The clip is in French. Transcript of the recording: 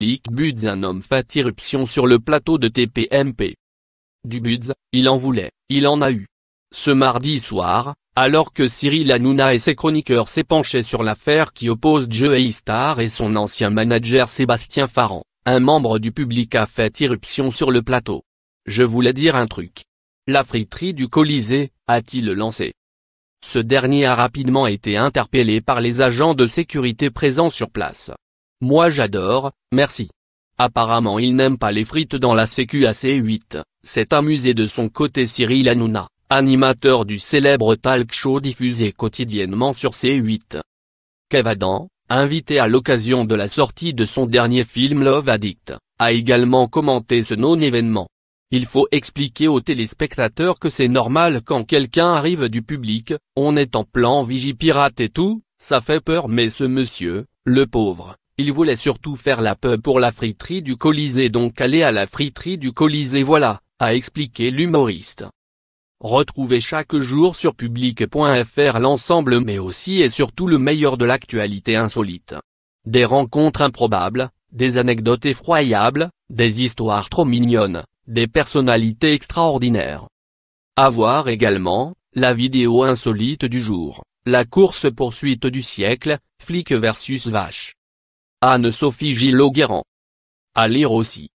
Lick Buds un homme fait irruption sur le plateau de TPMP. Du Buds, il en voulait, il en a eu. Ce mardi soir, alors que Cyril Hanouna et ses chroniqueurs s'épanchaient sur l'affaire qui oppose Joey Star et son ancien manager Sébastien Farran, un membre du public a fait irruption sur le plateau. Je voulais dire un truc. La friterie du Colisée, a-t-il lancé. Ce dernier a rapidement été interpellé par les agents de sécurité présents sur place. Moi j'adore, merci. Apparemment il n'aime pas les frites dans la sécu à C8, s'est amusé de son côté Cyril Hanouna, animateur du célèbre talk show diffusé quotidiennement sur C8. Cavadan, invité à l'occasion de la sortie de son dernier film Love Addict, a également commenté ce non-événement. Il faut expliquer aux téléspectateurs que c'est normal quand quelqu'un arrive du public, on est en plan vigipirate et tout, ça fait peur mais ce monsieur, le pauvre, il voulait surtout faire la pub pour la friterie du Colisée donc aller à la friterie du Colisée voilà, a expliqué l'humoriste. Retrouvez chaque jour sur public.fr l'ensemble mais aussi et surtout le meilleur de l'actualité insolite. Des rencontres improbables, des anecdotes effroyables, des histoires trop mignonnes, des personnalités extraordinaires. À voir également, la vidéo insolite du jour, la course poursuite du siècle, flic versus vache. Anne-Sophie Gillot-Guerrand. À lire aussi.